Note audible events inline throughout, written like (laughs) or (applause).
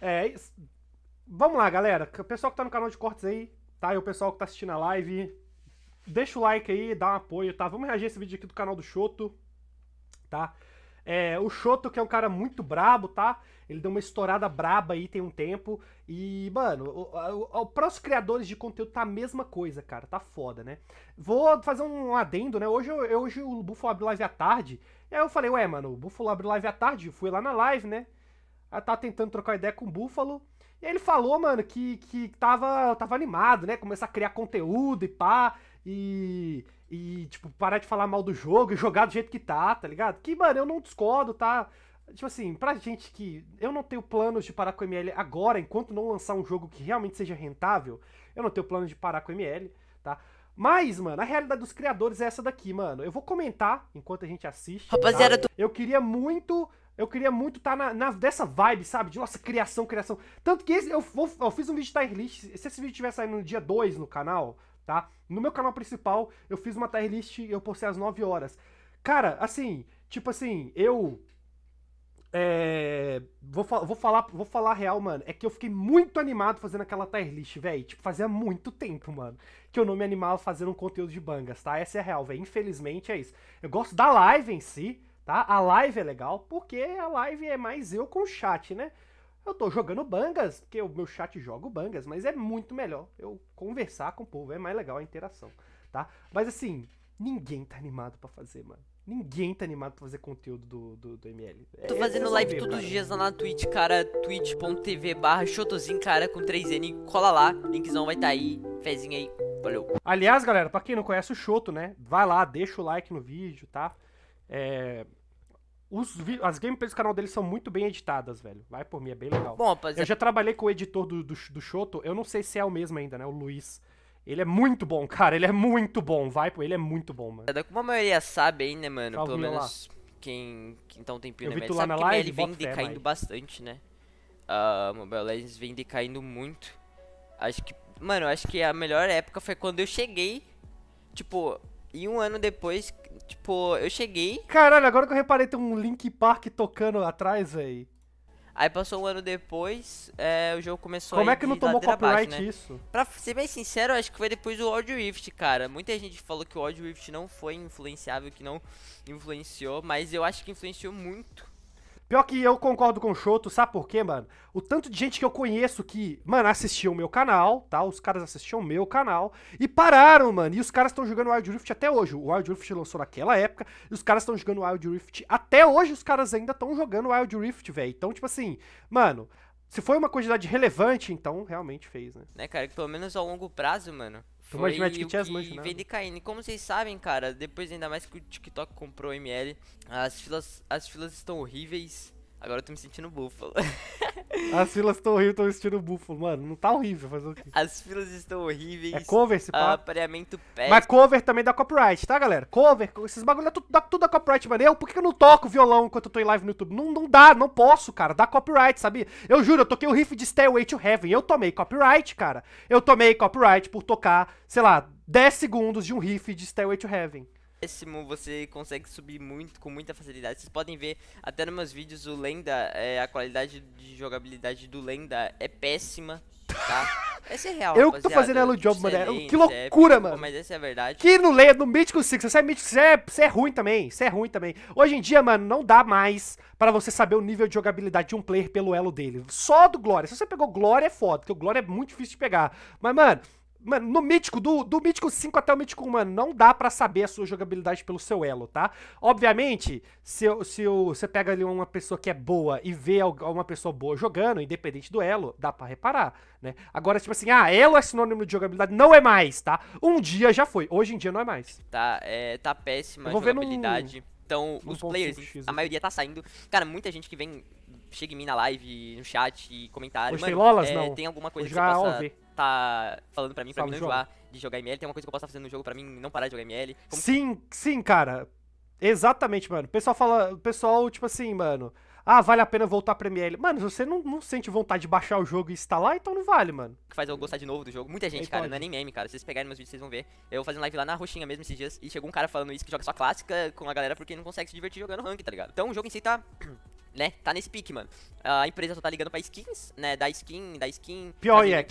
É, vamos lá, galera. O pessoal que tá no canal de cortes aí, tá? E o pessoal que tá assistindo a live, deixa o like aí, dá um apoio, tá? Vamos reagir esse vídeo aqui do canal do Choto, tá? É, o Choto, que é um cara muito brabo, tá? Ele deu uma estourada braba aí tem um tempo. E, mano, para os criadores de conteúdo tá a mesma coisa, cara. Tá foda, né? Vou fazer um adendo, né? Hoje, eu, hoje o Buffalo abriu live à tarde. E aí eu falei, ué, mano, o Buffalo abriu live à tarde. Fui lá na live, né? Ela tava tá tentando trocar ideia com o Buffalo. E aí ele falou, mano, que, que tava, tava animado, né? Começar a criar conteúdo e pá. E, e, tipo, parar de falar mal do jogo e jogar do jeito que tá, tá ligado? Que, mano, eu não discordo, tá? Tipo assim, pra gente que. Eu não tenho planos de parar com o ML agora, enquanto não lançar um jogo que realmente seja rentável. Eu não tenho planos de parar com o ML, tá? Mas, mano, a realidade dos criadores é essa daqui, mano. Eu vou comentar enquanto a gente assiste. Rapaziada, tá? eu queria muito eu queria muito estar tá na, na, dessa vibe, sabe? De nossa, criação, criação. Tanto que esse, eu, vou, eu fiz um vídeo tier list. Se esse vídeo estiver saindo no dia 2 no canal, tá? No meu canal principal, eu fiz uma tier list eu postei às 9 horas. Cara, assim, tipo assim, eu. É, vou, vou, falar, vou falar real, mano. É que eu fiquei muito animado fazendo aquela tier list, velho. Tipo, fazia muito tempo, mano, que eu não me animava fazendo um conteúdo de bangas, tá? Essa é a real, velho. Infelizmente é isso. Eu gosto da live em si tá? A live é legal, porque a live é mais eu com o chat, né? Eu tô jogando bangas, porque o meu chat joga bangas, mas é muito melhor eu conversar com o povo, é mais legal a interação, tá? Mas assim, ninguém tá animado para fazer, mano. Ninguém tá animado pra fazer conteúdo do, do, do ML. É tô fazendo live todos os dias lá na Twitch, cara. twitch.tv barra cara, com 3N. Cola lá, linkzão vai tá aí. Fezinho aí, valeu. Aliás, galera, pra quem não conhece o choto né? Vai lá, deixa o like no vídeo, tá? É, os, as gameplays do canal dele são muito bem editadas, velho. Vai por mim, é bem legal. Bom, eu é... já trabalhei com o editor do, do, do Shoto, eu não sei se é o mesmo ainda, né? O Luiz. Ele é muito bom, cara. Ele é muito bom. Vai, pô, ele é muito bom, mano. Como a maioria sabe aí, né, mano? Salve Pelo menos lá. quem, então tá um tempinho, eu né, velho? Sabe na que ele vem decaindo bastante, né? Uh, Mobile Legends vem decaindo muito. Acho que, mano, acho que a melhor época foi quando eu cheguei. Tipo, e um ano depois, tipo, eu cheguei. Caralho, agora que eu reparei, tem um Link Park tocando atrás, aí. Aí passou um ano depois, é, o jogo começou Como a é que não tomou copyright né? isso? Pra ser bem sincero, acho que foi depois do Audio Rift, cara. Muita gente falou que o Audio Rift não foi influenciável, que não influenciou, mas eu acho que influenciou muito. Pior que eu concordo com o Choto, sabe por quê, mano? O tanto de gente que eu conheço que, mano, assistiu o meu canal, tá? Os caras assistiam o meu canal e pararam, mano. E os caras estão jogando Wild Rift até hoje. O Wild Rift lançou naquela época e os caras estão jogando Wild Rift até hoje. Os caras ainda estão jogando Wild Rift, velho. Então, tipo assim, mano, se foi uma quantidade relevante, então realmente fez, né? Né, cara, que pelo menos ao longo prazo, mano, foi vem E como vocês sabem, cara, depois ainda mais que o TikTok comprou o ML, as filas, as filas estão horríveis. Agora eu tô me sentindo búfalo. (laughs) As filas estão horríveis, me sentindo búfalo, mano. Não tá horrível fazer o quê? As filas estão horríveis. É cover esse ah, papo. Apareamento péssimo. Mas cover também dá copyright, tá, galera? Cover, esses bagulho tudo, dá, tudo a copyright, mano. Eu, por que eu não toco violão enquanto eu tô em live no YouTube? Não, não dá, não posso, cara. Dá copyright, sabia? Eu juro, eu toquei o riff de Stairway to Heaven. Eu tomei copyright, cara. Eu tomei copyright por tocar, sei lá, 10 segundos de um riff de Stairway to Heaven décimo você consegue subir muito com muita facilidade. Vocês podem ver até nos meus vídeos o Lenda, é, a qualidade de jogabilidade do Lenda é péssima, tá? (laughs) Essa é real, Eu que tô fazendo elo job, mano. É que loucura, é, mano. Mas essa é a verdade. Que no Lenda, no Mythic 5, você é Mythic, você é, você é ruim também. Você é ruim também. Hoje em dia, mano, não dá mais para você saber o nível de jogabilidade de um player pelo elo dele. Só do Glória. Se você pegou Glória, é foda, porque o Glória é muito difícil de pegar. Mas, mano... Mano, no mítico, do, do mítico 5 até o mítico 1, mano, não dá para saber a sua jogabilidade pelo seu elo, tá? Obviamente, se, se você pega ali uma pessoa que é boa e vê uma pessoa boa jogando, independente do elo, dá para reparar, né? Agora, tipo assim, ah, elo é sinônimo de jogabilidade, não é mais, tá? Um dia já foi, hoje em dia não é mais. Tá, é, tá péssima então, a jogabilidade. Num... Então, num os players, a maioria tá saindo. Cara, muita gente que vem, chega em mim na live, no chat e comentário. Hoje mano, tem lolas, é, não? Tem alguma coisa hoje que você tá falando pra mim pra Salve, mim não enjoar de jogar ML. Tem uma coisa que eu posso estar fazendo no jogo pra mim não parar de jogar ML. Como sim, que... sim, cara. Exatamente, mano. O pessoal fala. O pessoal, tipo assim, mano ah, vale a pena voltar pra ML. Mano, você não, não sente vontade de baixar o jogo e instalar, então não vale, mano. O que faz eu gostar de novo do jogo? Muita gente, cara, pode. não é nem meme, cara. Se vocês pegarem meus vídeos, vocês vão ver. Eu fazendo live lá na roxinha mesmo esses dias e chegou um cara falando isso que joga só clássica com a galera porque não consegue se divertir jogando rank, tá ligado? Então o jogo em si tá. (clears throat) né? Tá nesse pique, mano. A empresa só tá ligando pra skins, né? Da skin, da skin. Pior, é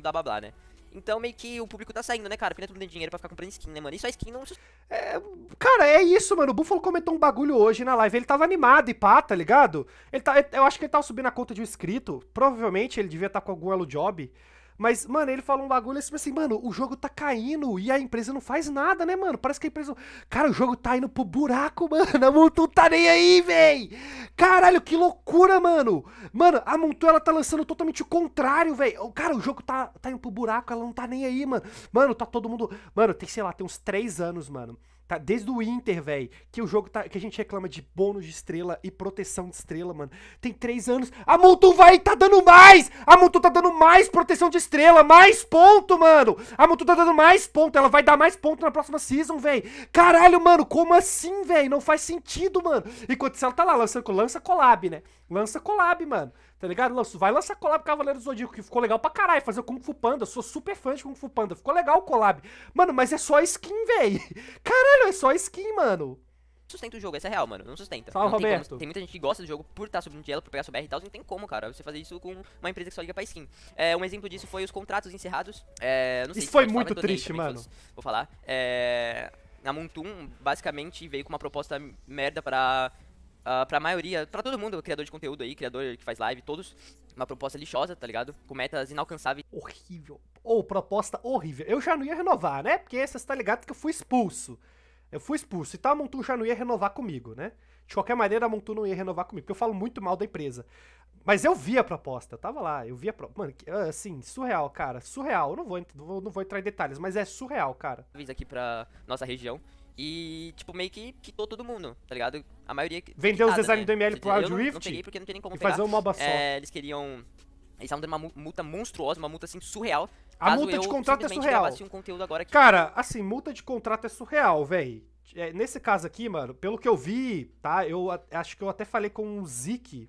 blá blá blá, né? Então meio que o público tá saindo, né, cara? Porque não é tudo dinheiro pra ficar comprando skin, né, mano? Isso a skin não. É, cara, é isso, mano. O Buffalo comentou um bagulho hoje na live. Ele tava animado e pá, tá ligado? Ele tá, eu acho que ele tava subindo a conta de um inscrito. Provavelmente ele devia estar tá com algum elo job. Mas, mano, ele fala um bagulho assim, assim, mano, o jogo tá caindo e a empresa não faz nada, né, mano? Parece que a empresa. Cara, o jogo tá indo pro buraco, (laughs) mano. A Montu tá nem aí, véi! Caralho, que loucura, mano! Mano, a Montu, ela tá lançando totalmente o contrário, véi. Cara, o jogo tá, tá indo pro buraco, ela não tá nem aí, mano. Mano, tá todo mundo. Mano, tem, sei lá, tem uns três anos, mano. Tá? Desde o Inter, velho, que o jogo tá. Que a gente reclama de bônus de estrela e proteção de estrela, mano. Tem três anos. A Mutu vai tá dando mais! A Mutu tá dando mais proteção de estrela, mais ponto, mano! A Mutu tá dando mais ponto, ela vai dar mais ponto na próxima season, velho. Caralho, mano, como assim, velho? Não faz sentido, mano. Enquanto ela tá lá lançando, lança collab, né? Lança collab, mano. Tá ligado? Vai lançar collab com Cavaleiro do Zodíaco, que ficou legal pra caralho. Fazer o Kung Fu Panda. Sou super fã de Kung Fu Panda. Ficou legal o collab. Mano, mas é só skin, véi. (laughs) Caralho, é só skin, mano sustenta o jogo, essa é real, mano. Não sustenta. Salve, não tem Roberto. Como. Tem muita gente que gosta do jogo por estar tá subindo de elo, por pegar sua BR e tal, não tem como, cara. Você fazer isso com uma empresa que só liga pra skin. É, um exemplo disso foi os contratos encerrados. É, sei, isso foi muito falar, triste, mano. Vou falar. É, a Montum basicamente veio com uma proposta merda pra uh, pra maioria, pra todo mundo, criador de conteúdo aí, criador que faz live, todos, uma proposta lixosa, tá ligado? Com metas inalcançáveis. Horrível. Ou oh, proposta horrível. Eu já não ia renovar, né? Porque você tá ligado que eu fui expulso. Eu fui expulso. Então a Montu já não ia renovar comigo, né? De qualquer maneira, a Montu não ia renovar comigo, porque eu falo muito mal da empresa. Mas eu vi a proposta, tava lá, eu vi a proposta. Mano, ah, assim, surreal, cara, surreal. Eu não vou, não vou, não vou entrar em detalhes, mas é surreal, cara. Aviso aqui pra nossa região, e, tipo, meio que quitou todo mundo, tá ligado? A maioria. Vendeu os designs né? do ML pro Wild Rift? Não peguei porque não nem como pegar. fazer um MOBA só. É, eles queriam. Eles estavam dando uma multa monstruosa, uma multa assim surreal. A multa de contrato é surreal. Um Cara, assim, multa de contrato é surreal, véi. É, nesse caso aqui, mano, pelo que eu vi, tá? Eu acho que eu até falei com o Zik.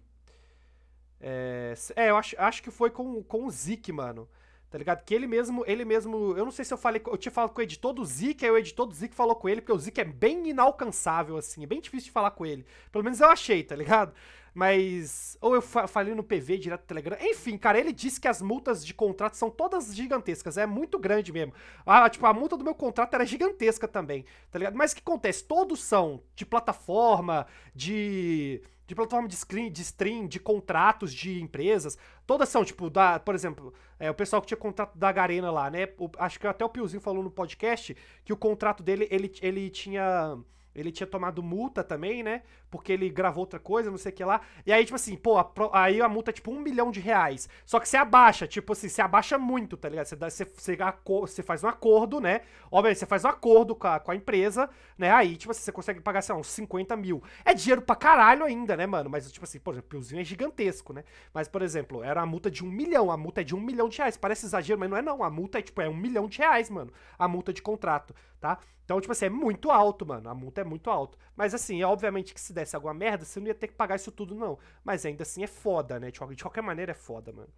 É, é, eu acho, acho que foi com, com o Zik, mano tá ligado? Que ele mesmo, ele mesmo, eu não sei se eu falei, eu tinha falado com o editor do Zeke, aí o editor do Zeke falou com ele, porque o Zeke é bem inalcançável, assim, é bem difícil de falar com ele. Pelo menos eu achei, tá ligado? Mas. Ou eu falei no PV direto do Telegram. Enfim, cara, ele disse que as multas de contrato são todas gigantescas. É muito grande mesmo. Ah, tipo, a multa do meu contrato era gigantesca também, tá ligado? Mas o que acontece? Todos são de plataforma, de. De plataforma de, screen, de stream, de contratos de empresas. Todas são, tipo, da, por exemplo, é, o pessoal que tinha contrato da Garena lá, né? O, acho que até o Piozinho falou no podcast que o contrato dele, ele, ele tinha. Ele tinha tomado multa também, né? porque ele gravou outra coisa, não sei o que lá. E aí, tipo assim, pô, a, aí a multa é tipo um milhão de reais. Só que você abaixa, tipo assim, você abaixa muito, tá ligado? Você, dá, você, você, você faz um acordo, né? Obviamente, você faz um acordo com a, com a empresa, né? Aí, tipo assim, você consegue pagar, sei lá, uns 50 mil. É dinheiro pra caralho ainda, né, mano? Mas, tipo assim, por exemplo, o Piozinho é gigantesco, né? Mas, por exemplo, era a multa de um milhão. A multa é de um milhão de reais. Parece exagero, mas não é não. A multa é, tipo, é um milhão de reais, mano. A multa de contrato, tá? Então, tipo assim, é muito alto, mano. A multa é muito alto. Mas, assim, é obviamente que se der alguma merda, você não ia ter que pagar isso tudo, não. Mas ainda assim é foda, né? De qualquer maneira é foda, mano.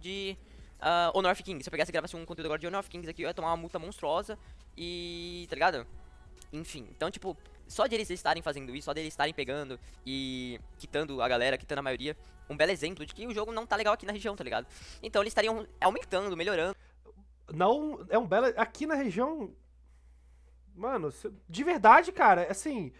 De uh, ah, Honor of Kings. Se eu pegasse e gravasse um conteúdo agora de Honor of Kings aqui, eu ia tomar uma multa monstruosa e. tá ligado? Enfim, então, tipo, só de eles estarem fazendo isso, só de eles estarem pegando e quitando a galera, quitando a maioria, um belo exemplo de que o jogo não tá legal aqui na região, tá ligado? Então eles estariam aumentando, melhorando. Não, é um belo. Aqui na região. Mano, de verdade, cara, assim.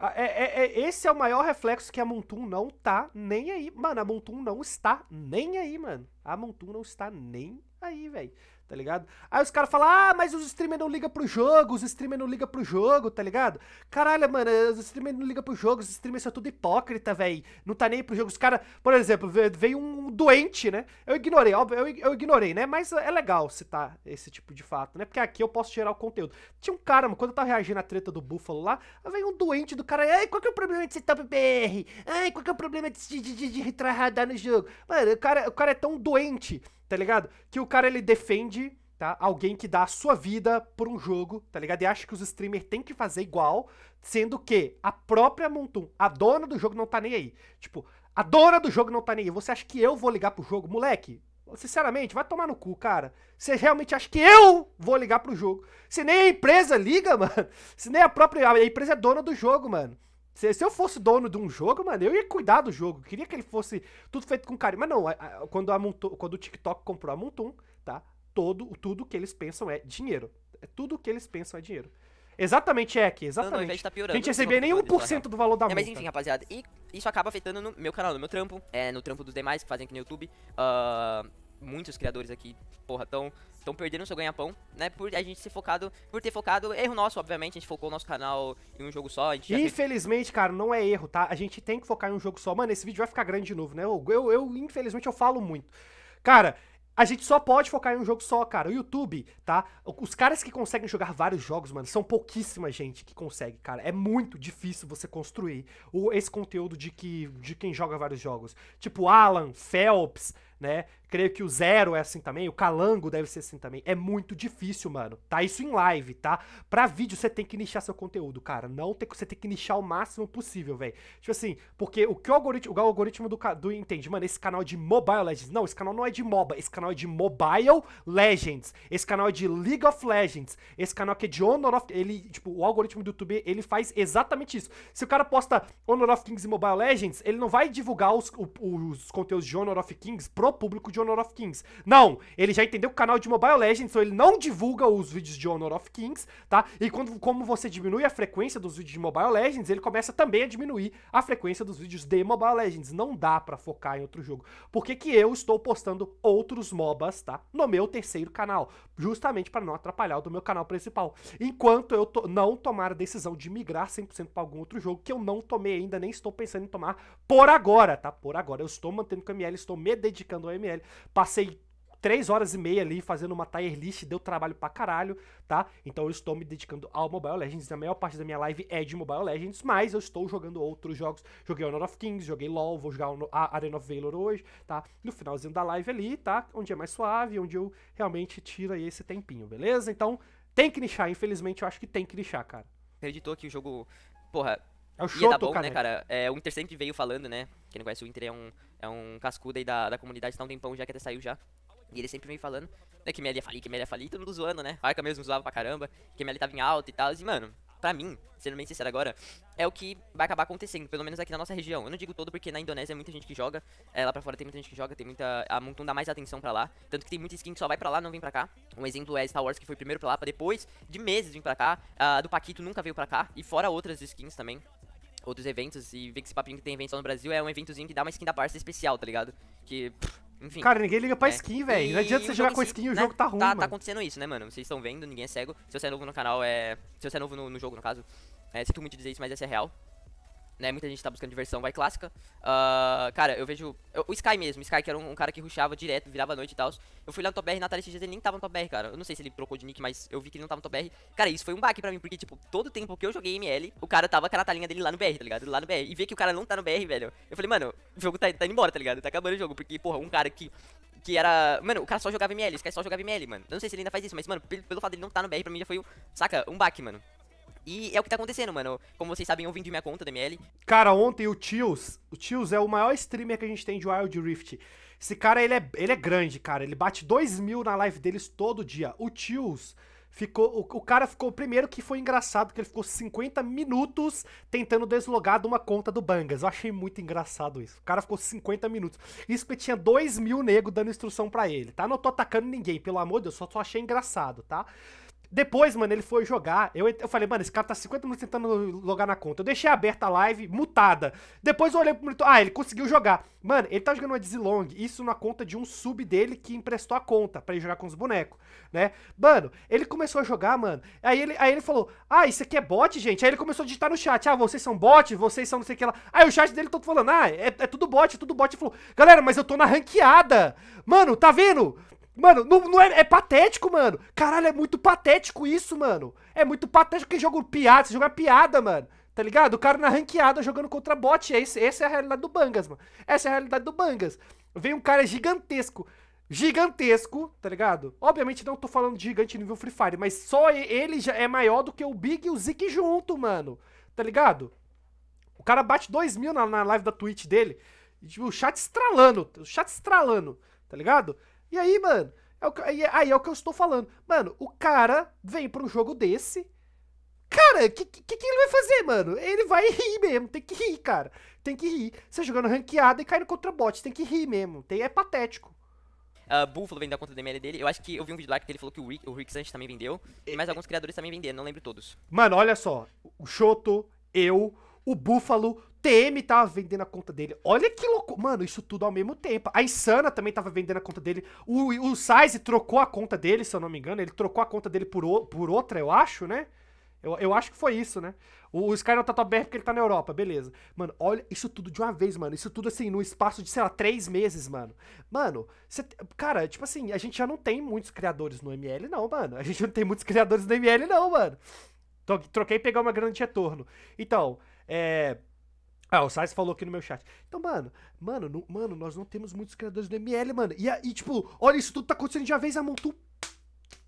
É, é, é, esse é o maior reflexo que a Montum não tá nem aí. Mano, a Montum não está nem aí, mano. A Montum não está nem aí, velho tá ligado? Aí os caras falam, ah, mas os streamers não ligam pro jogo, os streamers não ligam pro jogo, tá ligado? Caralho, mano, os streamers não ligam pro jogo, os streamers são tudo hipócrita, velho. Não tá nem pro jogo. Os caras, por exemplo, veio um doente, né? Eu ignorei, óbvio, eu, eu ignorei, né? Mas é legal citar esse tipo de fato, né? Porque aqui eu posso gerar o conteúdo. Tinha um cara, mano, quando eu tava reagindo à treta do Búfalo lá, veio um doente do cara, ai, qual que é o problema de ser top BR? Ai, qual que é o problema de, de, de, de, no jogo? Mano, o cara, o cara é tão doente tá ligado? Que o cara ele defende, tá? Alguém que dá a sua vida por um jogo, tá ligado? E acha que os streamers têm que fazer igual, sendo que a própria Montum, a dona do jogo não tá nem aí. Tipo, a dona do jogo não tá nem aí. Você acha que eu vou ligar pro jogo, moleque? Sinceramente, vai tomar no cu, cara. Você realmente acha que eu vou ligar pro jogo? Se nem a empresa liga, (laughs) mano. Se nem a própria a empresa é dona do jogo, mano. Se, se, eu fosse dono de um jogo, mano, eu ia cuidar do jogo. queria que ele fosse tudo feito com carinho. Mas não, a, a, quando, a Montu, quando o TikTok comprou a Montum, tá? Todo, tudo que eles pensam é dinheiro. É tudo que eles pensam é dinheiro. Exatamente, é que exatamente. Não, não, tá piorando, a gente recebia nem 1% do valor da multa. É, mas enfim, rapaziada, e isso acaba afetando no meu canal, no meu trampo, é, no trampo dos demais que fazem aqui no YouTube. Uh, muitos criadores aqui, porra, tão, tão perdendo seu ganha-pão, né? Por a gente ser focado, por ter focado, erro nosso, obviamente, a gente focou o nosso canal em um jogo só. infelizmente, teve... cara, não é erro, tá? A gente tem que focar em um jogo só. Mano, esse vídeo vai ficar grande de novo, né? Eu, eu, eu infelizmente, eu falo muito. Cara, a gente só pode focar em um jogo só, cara. O YouTube, tá? Os caras que conseguem jogar vários jogos, mano, são pouquíssima gente que consegue, cara. É muito difícil você construir o, esse conteúdo de, que, de quem joga vários jogos. Tipo Alan, Phelps, né? Creio que o Zero é assim também, o Calango deve ser assim também. É muito difícil, mano. Tá isso em live, tá? Pra vídeo você tem que nichar seu conteúdo, cara. Não tem, você tem que nichar o máximo possível, velho. Tipo assim, porque o que o algoritmo, o algoritmo do, do entende, mano, esse canal é de Mobile Legends. Não, esse canal não é de MOBA, esse canal é de Mobile Legends. Esse canal é de League of Legends. Esse canal aqui é de Honor of, ele, tipo, o algoritmo do YouTube, ele faz exatamente isso. Se o cara posta Honor of Kings e Mobile Legends, ele não vai divulgar os, os, os conteúdos de Honor of Kings pro público de Honor of Kings. Não, ele já entendeu o canal de Mobile Legends, então ele não divulga os vídeos de Honor of Kings, tá? E quando, como você diminui a frequência dos vídeos de Mobile Legends, ele começa também a diminuir a frequência dos vídeos de Mobile Legends. Não dá para focar em outro jogo. Por que, que eu estou postando outros MOBAs, tá? No meu terceiro canal, justamente para não atrapalhar o do meu canal principal. Enquanto eu to não tomar a decisão de migrar 100% para algum outro jogo, que eu não tomei ainda, nem estou pensando em tomar por agora, tá? Por agora, eu estou mantendo o ML, estou me dedicando o OML. Passei três horas e meia ali fazendo uma tier list, deu trabalho pra caralho, tá? Então eu estou me dedicando ao Mobile Legends, a maior parte da minha live é de Mobile Legends, mas eu estou jogando outros jogos. Joguei Honor of Kings, joguei LoL, vou jogar a Arena of Valor hoje, tá? No finalzinho da live ali, tá? Onde é mais suave, onde eu realmente tiro aí esse tempinho, beleza? Então tem que nichar, infelizmente eu acho que tem que nichar, cara. Acreditou que o jogo, porra, é o boa tá bom, né, cara? É, o Inter sempre veio falando, né? Quem não conhece o Inter é um, é um cascudo aí da, da comunidade, tá um tempão já que até saiu já. E ele sempre vem falando, né, que ML ia é falir, que ML ia é falir, todo mundo zoando, né? Arca mesmo zoava pra caramba, que ML tava em alta e tal. E, mano, pra mim, sendo bem sincero agora, é o que vai acabar acontecendo, pelo menos aqui na nossa região. Eu não digo todo porque na Indonésia é muita gente que joga, é, lá pra fora tem muita gente que joga, tem muita. A Montun dá mais atenção pra lá. Tanto que tem muita skin que só vai pra lá, não vem pra cá. Um exemplo é Star Wars que foi primeiro pra lá, pra depois de meses vir pra cá. A do Paquito nunca veio pra cá. E fora outras skins também outros eventos. E ver que esse papinho que tem evento só no Brasil é um eventozinho que dá uma skin da parça especial, tá ligado? Que. enfim. Cara, ninguém liga pra é. skin, velho. Não adianta você jogar com skin e o né? jogo tá, tá ruim. Tá, tá, acontecendo isso, né, mano? Vocês estão vendo, ninguém é cego. Se você é novo no canal, é. Se você é novo no, no jogo, no caso, é, sinto muito dizer isso, mas essa é real né? Muita gente tá buscando diversão, vai clássica. Uh, cara, eu vejo. o Sky mesmo, o Sky que era um, um cara que rushava direto, virava noite e tal. Eu fui lá no Top BR, na Atari ele nem tava no Top BR, cara. Eu não sei se ele trocou de nick, mas eu vi que ele não tava no Top BR. Cara, isso foi um baque pra mim, porque, tipo, todo tempo que eu joguei ML, o cara tava com a natalinha dele lá no BR, tá ligado? Lá no BR. E ver que o cara não tá no BR, velho. Eu falei, mano, o jogo tá, tá indo embora, tá ligado? Tá acabando o jogo, porque, porra, um cara que que era. Mano, o cara só jogava ML, o Sky só jogava ML, mano. Eu não sei se ele ainda faz isso, mas, mano, pelo, pelo fato dele não estar tá no BR, pra mim já foi, saca, um baque, mano. E é o que tá acontecendo, mano. Como vocês sabem, eu vim de minha conta dml ML. Cara, ontem o Tios, o Tios é o maior streamer que a gente tem de Wild Rift. Esse cara, ele é, ele é grande, cara. Ele bate 2 mil na live deles todo dia. O Tios ficou. O, o, cara ficou. Primeiro que foi engraçado, que ele ficou 50 minutos tentando deslogar de uma conta do Bangas. Eu achei muito engraçado isso. O cara ficou 50 minutos. Isso porque tinha 2 mil nego dando instrução para ele, tá? Não tô atacando ninguém, pelo amor de Deus, só, só achei engraçado, tá? Depois, mano, ele foi jogar. Eu, eu falei, mano, esse cara tá 50 minutos tentando logar na conta. Eu deixei aberta a live, mutada. Depois eu olhei pro monitor. Ah, ele conseguiu jogar. Mano, ele tá jogando uma Long. Isso na conta de um sub dele que emprestou a conta para ele jogar com os bonecos, né? Mano, ele começou a jogar, mano. Aí ele, aí ele falou: Ah, isso aqui é bot, gente? Aí ele começou a digitar no chat: Ah, vocês são bot, vocês são não sei o que lá. Aí o chat dele todo falando: Ah, é, é tudo bot, é tudo bot. Ele falou: Galera, mas eu tô na ranqueada. Mano, tá vendo? Mano, não, não é, é, patético, mano. Caralho, é muito patético isso, mano. É muito patético que jogo piada, você joga piada, mano. Tá ligado? O cara na ranqueada jogando contra bot. É esse, essa é a realidade do Bangas, mano. Essa é a realidade do Bangas. Vem um cara gigantesco. Gigantesco, tá ligado? Obviamente não tô falando de gigante nível Free Fire, mas só ele já é maior do que o Big e o Zeke junto, mano. Tá ligado? O cara bate 2 mil na, na live da Twitch dele. E, tipo, o chat estralando. O chat estralando, tá ligado? E aí, mano, é o, aí é o que eu estou falando. Mano, o cara vem para um jogo desse. Cara, o que, que, que, ele vai fazer, mano? Ele vai (laughs) rir mesmo, tem que rir, cara. Tem que rir. Você jogando ranqueada e caindo contra bots, tem que rir mesmo. Tem, é patético. Uh, Buffalo vendeu a conta do DML dele. Eu acho que eu vi um vídeo lá que ele falou que o Rick, o Rick Sanchez também vendeu. E mais é, é. alguns criadores também venderam, não lembro todos. Mano, olha só. O Shoto, eu, o Buffalo, TM tava vendendo a conta dele. Olha que louco. Mano, isso tudo ao mesmo tempo. A Insana também tava vendendo a conta dele. O, o Size trocou a conta dele, se eu não me engano. Ele trocou a conta dele por, o, por outra, eu acho, né? Eu, eu acho que foi isso, né? O, o Sky não tá top BR porque ele tá na Europa, beleza. Mano, olha isso tudo de uma vez, mano. Isso tudo, assim, no espaço de, sei lá, três meses, mano. Mano, cê, cara, tipo assim, a gente já não tem muitos criadores no ML, não, mano. A gente não tem muitos criadores no ML, não, mano. Troquei e pegar uma grande retorno. Então, é ah, o Sainz falou aqui no meu chat. Então, mano, mano, mano, nós não temos muitos criadores do ML, mano. E, e tipo, olha, isso tudo tá acontecendo de uma vez, a montou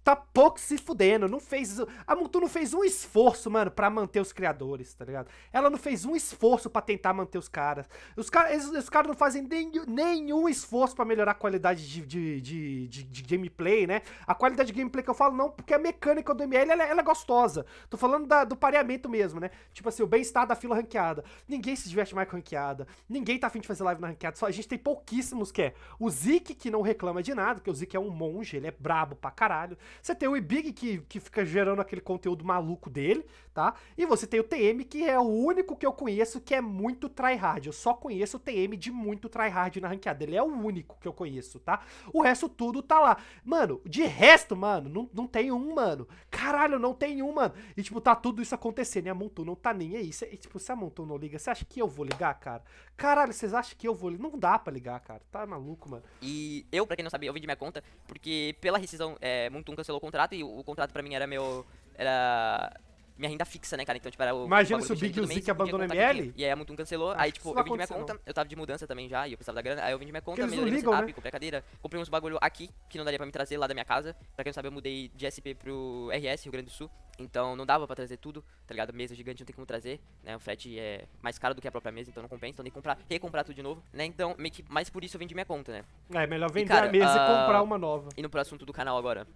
tá pouco se fudendo, não fez. A Mutu não fez um esforço, mano, para manter os criadores, tá ligado? Ela não fez um esforço para tentar manter os caras. Os caras os, os cara não fazem nem, nenhum esforço para melhorar a qualidade de de, de, de, de, gameplay, né? A qualidade de gameplay que eu falo, não, porque a mecânica do ML ela, ela é gostosa. Tô falando da, do pareamento mesmo, né? Tipo assim, o bem-estar da fila ranqueada. Ninguém se diverte mais com ranqueada. Ninguém tá afim de fazer live na ranqueada. Só a gente tem pouquíssimos que é o Zik, que não reclama de nada, porque o Zik é um monge, ele é brabo pra caralho. Você tem o Ibig, que, que fica gerando aquele conteúdo maluco dele, tá? E você tem o TM, que é o único que eu conheço que é muito tryhard. Eu só conheço o TM de muito tryhard na ranqueada. Ele é o único que eu conheço, tá? O resto tudo tá lá. Mano, de resto, mano, não, não tem um, mano. Caralho, não tem um, mano. E, tipo, tá tudo isso acontecendo. E a Montu não tá nem aí. Cê, e, tipo, se a Montu não liga, você acha que eu vou ligar, cara? Caralho, vocês acham que eu vou ligar? Não dá pra ligar, cara. Tá maluco, mano. E eu, pra quem não sabe, eu vim de minha conta, porque pela rescisão é, Montunca cancelou o contrato e o, contrato pra mim era meu. Era minha renda fixa, né, cara? Então, tipo, era o. Imagina se o Big e o Zic abandonam ML? E aí a Mutum cancelou. Aí, tipo, eu vendi minha conta. Eu tava de mudança também já, e eu precisava da grana. Aí eu vendi minha conta, melhorei ligam, setup, né? comprei a cadeira. Comprei uns bagulho aqui, que não daria pra me trazer lá da minha casa. Pra quem não sabe, eu mudei de SP pro RS, Rio Grande do Sul. Então não dava pra trazer tudo, tá ligado? Mesa gigante não tem como trazer, né? O frete é mais caro do que a própria mesa, então não compensa. Então tem que comprar, recomprar tudo de novo, né? Então, meio que mais por isso eu vendi minha conta, né? É, melhor vender e, cara, a mesa uh... e comprar uma nova. Indo pro assunto do canal agora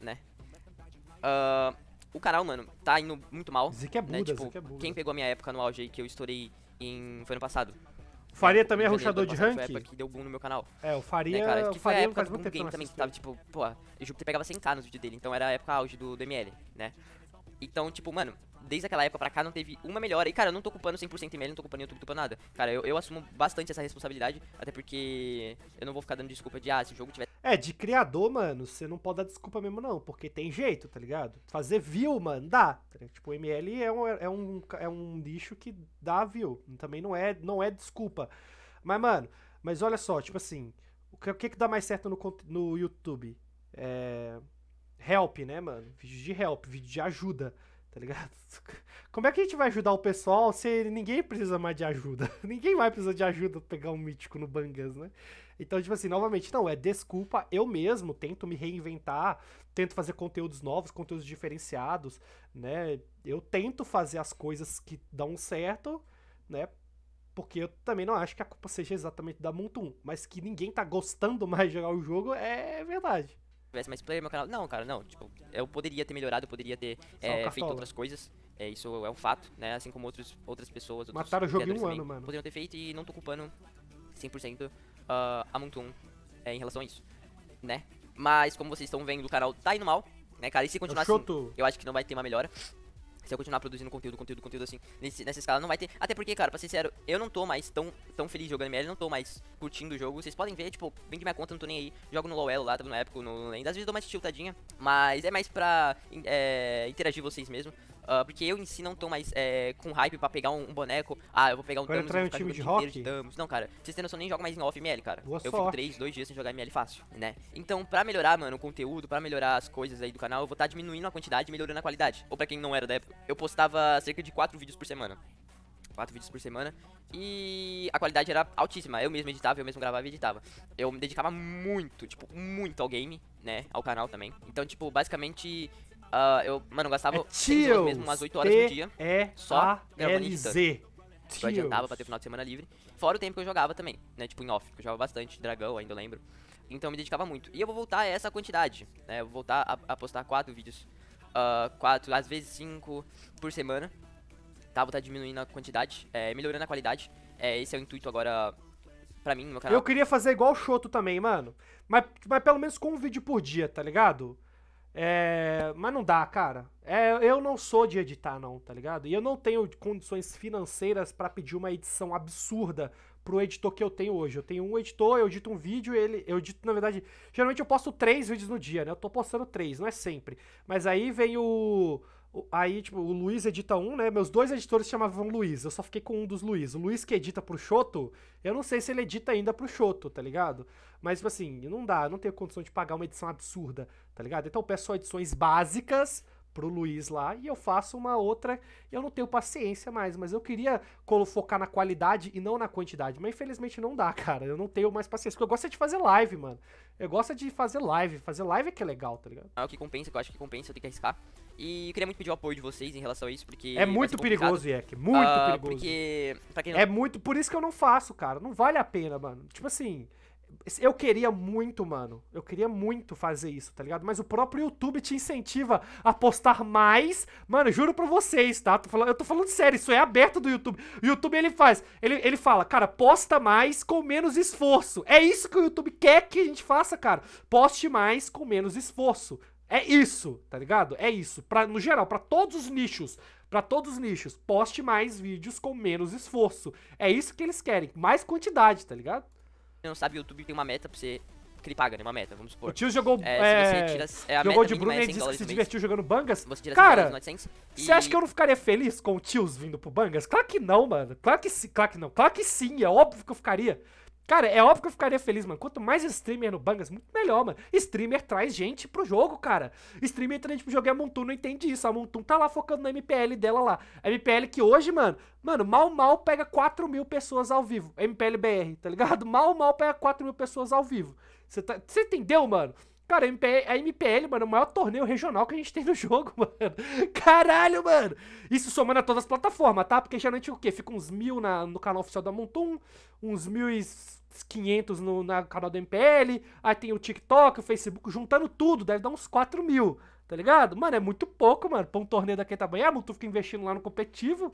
né? Uh, o canal, mano, tá indo muito mal. Zic é Buda, né? tipo, é Buda. Quem pegou a minha época no auge aí que eu estourei em. Foi ano passado. O Faria né? também é ruxador de rank Foi a época que deu boom no meu canal. É, o Faria... Né, cara? Que foi a época do boom game também, que tava tipo... Pô, o Júpiter pegava 100k nos vídeos dele, então era a época auge do, do ML, né? Então, tipo, mano, desde aquela época pra cá não teve uma melhora. E, cara, eu não tô culpando 100% ML, não tô culpando YouTube, tô culpando nada. Cara, eu, eu assumo bastante essa responsabilidade, até porque eu não vou ficar dando desculpa de, ah, se o jogo tiver é, de criador, mano, você não pode dar desculpa mesmo, não, porque tem jeito, tá ligado? Fazer view, mano, dá. Tá tipo, o ML é um, é um, é um lixo que dá view. Também não é, não é desculpa. Mas, mano, mas olha só, tipo assim, o que, o que, que dá mais certo no, no YouTube? É. Help, né, mano? Vídeo de help, vídeo de ajuda, tá ligado? (laughs) Como é que a gente vai ajudar o pessoal se ninguém precisa mais de ajuda? (laughs) ninguém vai precisar de ajuda pra pegar um mítico no Bangas, né? Então, tipo assim, novamente, não, é desculpa, eu mesmo tento me reinventar, tento fazer conteúdos novos, conteúdos diferenciados, né? Eu tento fazer as coisas que dão certo, né? Porque eu também não acho que a culpa seja exatamente da Montum, mas que ninguém tá gostando (laughs) mais de jogar o jogo é verdade. Tivesse mais player no meu canal. Não, cara, não. Tipo, eu poderia ter melhorado, eu poderia ter é, feito outras coisas. É, isso é um fato, né? Assim como outros, outras pessoas. Outros Mataram o jogo em um ano, mano. Poderiam ter feito e não tô culpando 100% uh, ah, muito é, em relação a isso, né? Mas como vocês estão vendo, o canal tá indo mal, né, cara? E se continuar eu assim, eu acho que não vai ter uma melhora. Se eu continuar produzindo conteúdo, conteúdo, conteúdo assim, nesse, nessa escala não vai ter. Até porque, cara, pra ser sério, eu não tô mais tão, tão feliz jogando ML, não tô mais curtindo o jogo. Vocês podem ver, tipo, vem de minha conta, não tô nem aí. Jogo no Lowell lá, tava na época, no Lane. Às vezes dou mais tiltadinha, mas é mais pra é, interagir vocês mesmo Uh, porque eu em si não tô mais é, com hype pra pegar um, um, boneco. Ah, eu vou pegar um Quando Thanos. Entrar um time de rock? De Thanos. Não, cara. Vocês têm noção, eu nem jogo mais em off-ML, cara. Boa eu sorte. fico 3, 2 dias sem jogar ML fácil, né? Então, pra melhorar, mano, o conteúdo, pra melhorar as coisas aí do canal, eu vou estar tá diminuindo a quantidade e melhorando a qualidade. Ou pra quem não era da época, eu postava cerca de 4 vídeos por semana. 4 vídeos por semana. E a qualidade era altíssima. Eu mesmo editava, eu mesmo gravava e editava. Eu me dedicava muito, tipo, muito ao game, né? Ao canal também. Então, tipo, basicamente, Uh, eu, mano, gastava é tios, mesmo umas 8 horas por dia. É só gravando e Z. Eu tipo, adiantava pra ter final de semana livre. Fora o tempo que eu jogava também, né? Tipo, em off, que eu jogava bastante, dragão, ainda lembro. Então eu me dedicava muito. E eu vou voltar a essa quantidade, né? Eu vou voltar a, a postar 4 vídeos. Uh, às vezes 5 por semana. Tá? Vou estar tá diminuindo a quantidade, é, melhorando a qualidade. É, esse é o intuito agora pra mim no meu canal. Eu queria fazer igual o Shoto também, mano. Mas, mas pelo menos com um vídeo por dia, tá ligado? É, mas não dá, cara. É, eu não sou de editar, não, tá ligado? E eu não tenho condições financeiras para pedir uma edição absurda pro editor que eu tenho hoje. Eu tenho um editor, eu edito um vídeo, ele. Eu edito, na verdade. Geralmente eu posto três vídeos no dia, né? Eu tô postando três, não é sempre. Mas aí vem o. Aí, tipo, o Luiz edita um, né? Meus dois editores chamavam Luiz. Eu só fiquei com um dos Luiz. O Luiz que edita pro Choto, eu não sei se ele edita ainda pro Choto, tá ligado? Mas, tipo assim, não dá, não tenho condição de pagar uma edição absurda, tá ligado? Então eu peço só edições básicas pro Luiz lá e eu faço uma outra. Eu não tenho paciência mais, mas eu queria focar na qualidade e não na quantidade. Mas infelizmente não dá, (laughs) cara. Eu não tenho mais paciência. Porque eu gosto de fazer live, mano. Eu gosto de fazer live. Fazer live é que é legal, tá ligado? É o que compensa, que eu acho que compensa, eu tenho que arriscar. E queria muito pedir o apoio de vocês em relação a isso, porque. É muito perigoso, Yek. Muito uh, perigoso. Porque. Não... É muito. Por isso que eu não faço, cara. Não vale a pena, mano. Tipo assim. Eu queria muito, mano. Eu queria muito fazer isso, tá ligado? Mas o próprio YouTube te incentiva a postar mais. Mano, juro pra vocês, tá? Tô falando, eu tô falando sério, isso é aberto do YouTube. O YouTube ele faz, ele, ele fala, cara, posta mais com menos esforço. É isso que o YouTube quer que a gente faça, cara. Poste mais com menos esforço, é isso, tá ligado? É isso. Pra, no geral, para todos os nichos. para todos os nichos. Poste mais vídeos com menos esforço. É isso que eles querem. Mais quantidade, tá ligado? Você não sabe, o YouTube tem uma meta pra você. Que ele paga, né? Uma meta, vamos supor. O tio jogou. É, é, tira, é jogou de é Bruno e disse que se divertiu jogando Bangas. Cara, você e... acha que eu não ficaria feliz com o tios vindo pro Bangas? Claro que não, mano. Claro que sim. Claro que não. Claro que sim. É óbvio que eu ficaria. Cara, é óbvio que eu ficaria feliz, mano. Quanto mais streamer no Bangas, muito melhor, mano. Streamer traz gente pro jogo, cara. Streamer traz gente pro jogo e a Montun não entende isso. A Montun tá lá focando na MPL dela lá. A MPL que hoje, mano, mano, mal mal pega 4 mil pessoas ao vivo. MPL BR, tá ligado? Mal mal pega 4 mil pessoas ao vivo. Você tá... entendeu, mano? Cara, a MPL, a MPL, mano, é o maior torneio regional que a gente tem no (laughs) jogo, mano. Caralho, mano! Isso somando a todas as plataformas, tá? Porque geralmente o quê? Fica uns mil na, no canal oficial da Montum, uns mil e quinhentos no na canal da MPL, aí tem o TikTok, o Facebook, juntando tudo, deve dar uns quatro mil, tá ligado? Mano, é muito pouco, mano, pra um torneio daquele tamanho. A ah, Montum fica investindo lá no competitivo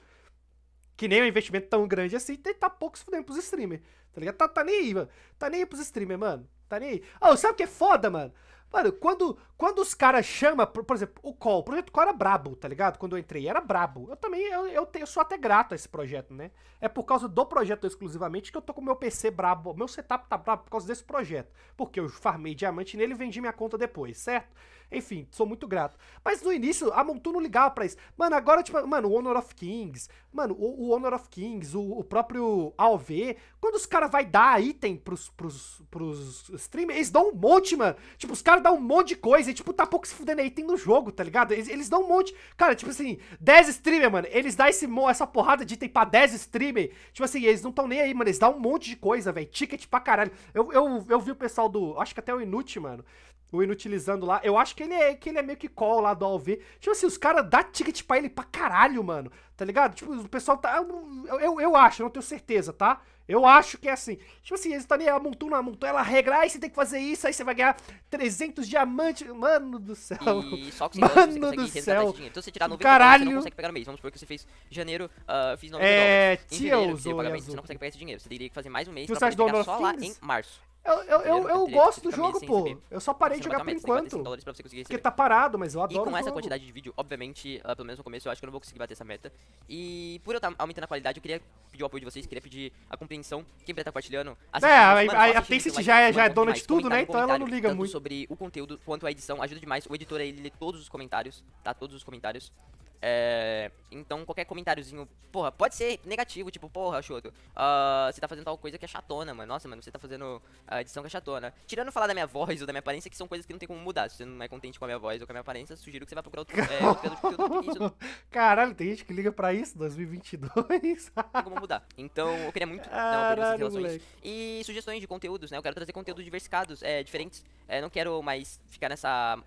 que nem um investimento tão grande assim, tem tá pouco se fudendo pros streamers, tá ligado? Tá, tá nem aí, mano. Tá nem aí pros streamers, mano. Tá nem aí. Oh, sabe o que é foda, mano? Mano, quando, quando os caras chamam, por, por, exemplo, o Call, o projeto Call era brabo, tá ligado? Quando eu entrei, era brabo. Eu também, eu, eu, eu, sou até grato a esse projeto, né? É por causa do projeto exclusivamente que eu tô com meu PC brabo, meu setup tá brabo por causa desse projeto. Porque eu farmei diamante nele e vendi minha conta depois, certo? Enfim, sou muito grato. Mas no início, a Montu não ligava pra isso. Mano, agora, tipo, mano, o Honor of Kings, mano, o, o Honor of Kings, o, o próprio AOV, quando os caras vai dar item pros, pros, pros streamers, eles dão um monte, mano. Tipo, os caras dão um monte de coisa e, tipo, tá pouco se fudendo item no jogo, tá ligado? Eles, eles dão um monte. Cara, tipo assim, 10 streamer, mano, eles dão esse, essa porrada de item pra 10 streamer. Tipo assim, eles não tão nem aí, mano, eles dão um monte de coisa, velho. Ticket pra caralho. Eu, eu, eu vi o pessoal do. Acho que até o Inut, mano o inutilizando lá. Eu acho que ele é, que ele é meio que call lá do AOV. Tipo assim, os caras dão ticket pra ele pra caralho, mano. Tá ligado? Tipo, o pessoal tá. Eu, eu acho, não tenho certeza, tá? Eu acho que é assim. Tipo assim, eles estão ali, a Montu a Montu, ela regra, aí você tem que fazer isso, aí você vai ganhar 300 diamantes. Mano do céu. E só que Mano você do céu. Então você tirar 90 Caralho. você não consegue pegar no mês. Vamos supor que você fez janeiro, uh, fiz 90 é, dólares. Em janeiro você, pagamento, você não consegue pegar esse dinheiro. Você teria que fazer mais um mês pra poder pegar só lá em março. Eu, eu, eu, eu gosto do jogo, pô. Eu só parei de jogar por enquanto. Porque tá parado, mas eu adoro. E com essa quantidade de vídeo, obviamente, uh, pelo menos no começo, eu acho que eu não vou conseguir bater essa meta. E por eu estar tá, aumentando a qualidade, eu queria pedir o apoio de vocês, queria pedir a compreensão atenção. Quem puder tá compartilhando. é, a, mano, a, a, a Tencent já, é, já é dona de tudo, né? Então ela não liga muito. sobre o conteúdo quanto a edição. Ajuda demais. O editor, é lê todos os comentários, tá? Todos os comentários. É, então, qualquer comentáriozinho, porra, pode ser negativo, tipo, porra, Xoto, uh, ah, você tá fazendo tal coisa que é chatona, mano. Nossa, mano, você tá fazendo a ah, edição que é chatona. Tirando falar da minha voz ou da minha aparência, que são coisas que não tem como mudar. Se você não é contente com a minha voz ou com a minha aparência, sugiro que você vá procurar outro, é, (laughs) Caralho, tem gente que liga pra isso, 2022. não tem como mudar. Então, eu queria muito Caralho, não, relações. Moleque. E sugestões de conteúdos, né? Eu quero trazer conteúdos diversificados, é, diferentes. É, não quero mais ficar nessa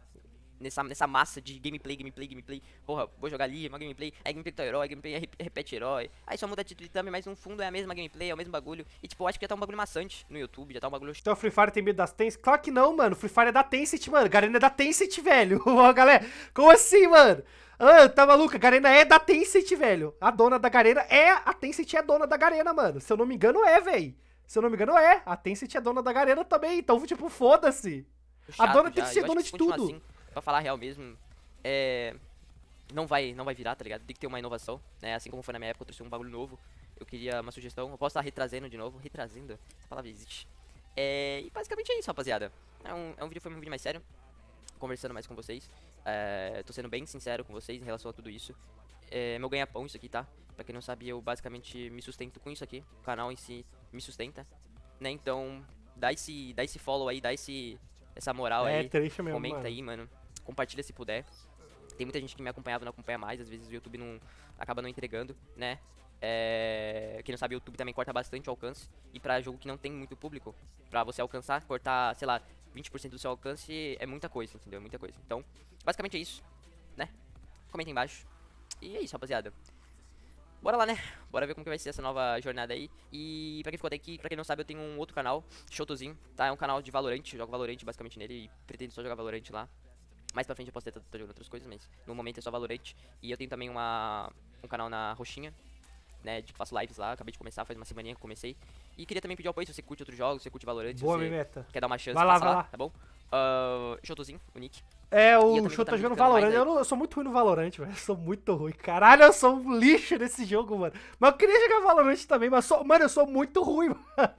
nessa, nessa massa de gameplay, gameplay, gameplay. Porra, vou jogar ali, é uma gameplay, aí gameplay do herói, gameplay é repete herói. Aí só muda a atitude também, mas no fundo é a mesma gameplay, é o mesmo bagulho. E tipo, eu acho que já tá um bagulho maçante no YouTube, já tá um bagulho. Então Free Fire tem medo das Tencent? Claro que não, mano. Free Fire é da Tencent, mano. Garena é da Tencent, velho. Ó, (laughs) galera, como assim, mano? Ah, tá maluca? A Garena é da Tencent, velho. A dona da Garena é. A Tencent é dona da Garena, mano. Se eu não me engano, é, velho. Se eu não me engano, é. A Tencent é dona da Garena também. Então, tipo, foda-se. A dona já. tem que ser dona de tudo. Assim pra falar a real mesmo, é, não vai não vai virar, tá ligado? Tem que ter uma inovação, né? Assim como foi na minha época, eu trouxe um bagulho novo. Eu queria uma sugestão. Eu posso estar retrazendo de novo. Retrazendo? Essa palavra existe. É, e basicamente é isso, rapaziada. É um, é um vídeo, foi um vídeo mais sério. Conversando mais com vocês. É, tô sendo bem sincero com vocês em relação a tudo isso. É meu ganha-pão isso aqui, tá? Pra quem não sabia, eu basicamente me sustento com isso aqui. O canal em si me sustenta. Né? Então, dá esse, dá esse follow aí, dá esse, essa moral é, aí. Mesmo, Comenta mano. aí, mano compartilha se puder. Tem muita gente que me acompanhava não acompanha mais, às vezes o YouTube não acaba não entregando, né? É, quem não sabe, o YouTube também corta bastante o alcance. E para jogo que não tem muito público, para você alcançar, cortar, sei lá, 20% do seu alcance é muita coisa, entendeu? É muita coisa. Então, basicamente é isso, né? Comenta embaixo. E é isso, rapaziada. Bora lá, né? Bora ver como que vai ser essa nova jornada aí. E pra quem ficou até aqui, pra quem não sabe, eu tenho um outro canal, Shotozinho, tá? É um canal de Valorant, jogo Valorant basicamente nele e pretendo só jogar Valorant lá. Mais pra frente eu posso estar jogando outras coisas, mas no momento é só Valorant. E eu tenho também uma, um canal na Roxinha, né? Tipo, faço lives lá, acabei de começar, faz uma semana que comecei. E queria também pedir apoio se você curte outros jogos, se você curte Valorant, Boa, se você meta. quer dar uma chance, vai lá, vai lá. lá, tá bom? Uh, ah, Jotozinho, o Nick, é, o Show tá jogando Valorant. Né? Eu, eu, sou muito ruim no Valorant, velho. Eu sou muito ruim. Caralho, eu sou um lixo nesse jogo, mano. Mas eu queria jogar Valorant também, mas sou, mano, eu sou muito ruim, (laughs) mano.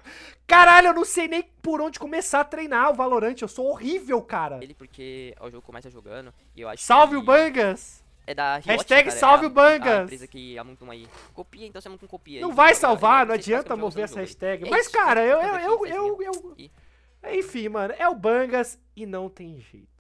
Caralho, eu não sei nem por onde começar a treinar o Valorant. Eu sou horrível, cara. Ele porque é o jogo começa jogando e eu acho Salve que... o Bangas! É da Riot, Hashtag cara, salve é a, Bangas! A empresa que a aí copia, então você não copia. Não vai salvar, não adianta mover essa hashtag. É mas, isso, cara, eu, eu, eu, eu, eu... Enfim, mano, é o Bangas e não tem jeito.